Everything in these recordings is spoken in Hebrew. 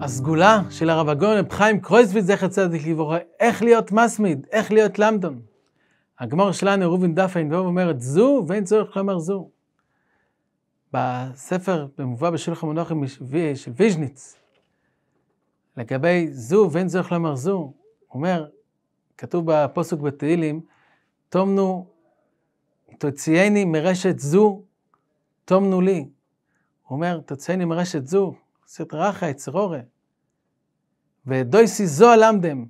הסגולה של הרב הגאון רב חיים קרויזביץ, זכר צדיק לברכה, איך להיות מסמיד, איך להיות למדון. הגמור שלנו, ראובן דף ע"ו אומרת זו, ואין צורך לומר זו. בספר במובא בשולחן מונחים של ויז'ניץ, לגבי זו ואין צורך לומר זו, אומר, כתוב בפוסוק בתהילים, תומנו, תוציאני מרשת זו, תומנו לי. הוא אומר, תוציאני מרשת זו, סרט רחה, צרורה. ודויסי זו הלמדם.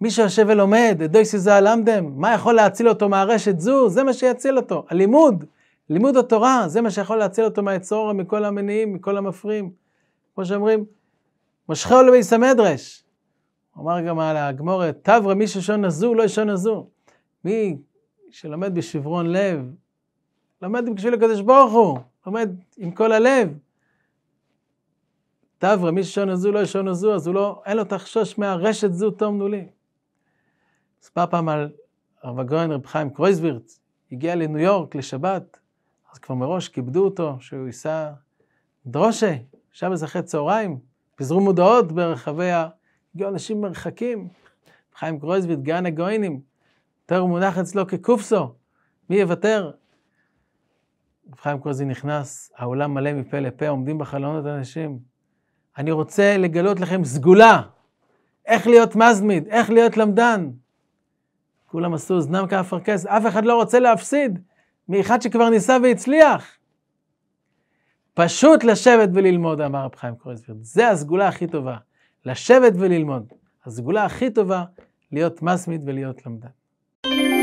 מי שיושב ולומד, דויסי זו הלמדם, מה יכול להציל אותו מהרשת זו? זה מה שיציל אותו. הלימוד, לימוד התורה, זה מה שיכול להציל אותו מהיצור, מכל המניעים, מכל המפרים. כמו שאומרים, משכהו לביס המדרש. אומר גם על הגמורת, תברא מי ששון נזו, לא ישון נזו. מי שלומד בשברון לב, לומד בשביל הקדוש ברוך הוא, לומד עם כל הלב. תברא, מי ששון הזו לא ישון הזו, אז הוא לא, אין לו תחשוש מהרשת זו תום נולי. מספר פעם על הרב הגויין, רב חיים קרויזבירץ, הגיע לניו יורק לשבת, אז כבר מראש כיבדו אותו, שהוא ייסע דרושה, שם איזה אחרי צהריים, פיזרו מודעות ברחבי ה... הגיעו אנשים מרחקים, חיים קרויזביץ, גן הגוינים, תואר מונח אצלו כקופסו, מי יוותר? רב חיים קרויזביץ נכנס, העולם מלא מפה לפה, עומדים בחלונות אנשים, אני רוצה לגלות לכם סגולה, איך להיות מזמיד, איך להיות למדן. כולם עשו אוזנם כאפרכס, אף אחד לא רוצה להפסיד מאחד שכבר ניסה והצליח. פשוט לשבת וללמוד, אמר רב חיים קרויזברג. זה הסגולה הכי טובה, לשבת וללמוד. הסגולה הכי טובה, להיות מסמית ולהיות למדן.